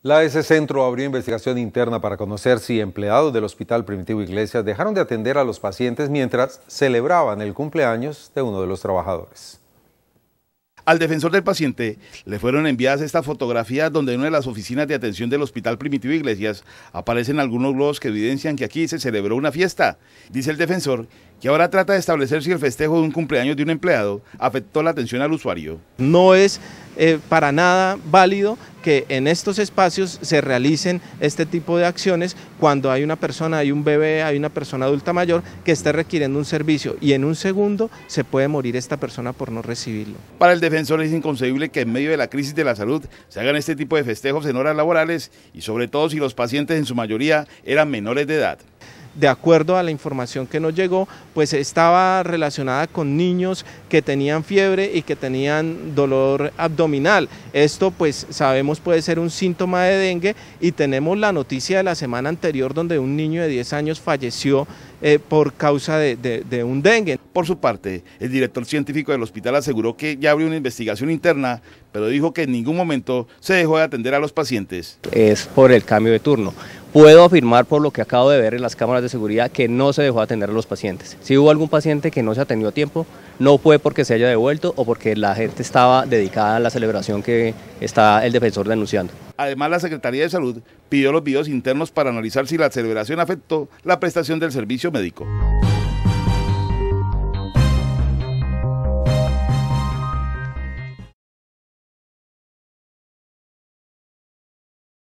La S e Centro abrió investigación interna para conocer si empleados del Hospital Primitivo Iglesias dejaron de atender a los pacientes mientras celebraban el cumpleaños de uno de los trabajadores. Al defensor del paciente le fueron enviadas estas fotografías donde en una de las oficinas de atención del Hospital Primitivo Iglesias aparecen algunos globos que evidencian que aquí se celebró una fiesta. Dice el defensor que ahora trata de establecer si el festejo de un cumpleaños de un empleado afectó la atención al usuario. No es eh, para nada válido que en estos espacios se realicen este tipo de acciones cuando hay una persona, hay un bebé, hay una persona adulta mayor que esté requiriendo un servicio y en un segundo se puede morir esta persona por no recibirlo. Para el defensor es inconcebible que en medio de la crisis de la salud se hagan este tipo de festejos en horas laborales y sobre todo si los pacientes en su mayoría eran menores de edad de acuerdo a la información que nos llegó, pues estaba relacionada con niños que tenían fiebre y que tenían dolor abdominal. Esto pues sabemos puede ser un síntoma de dengue y tenemos la noticia de la semana anterior donde un niño de 10 años falleció eh, por causa de, de, un dengue. Por su parte, el director científico del hospital aseguró que ya abrió una investigación interna, pero dijo que en ningún momento se dejó de atender a los pacientes. Es por el cambio de turno. Puedo afirmar por lo que acabo de ver en las cámaras de seguridad que no se dejó atender a los pacientes. Si hubo algún paciente que no se atendió a tiempo, no fue porque se haya devuelto o porque la gente estaba dedicada a la celebración que está el defensor denunciando. Además, la Secretaría de Salud pidió los videos internos para analizar si la celebración afectó la prestación del servicio médico.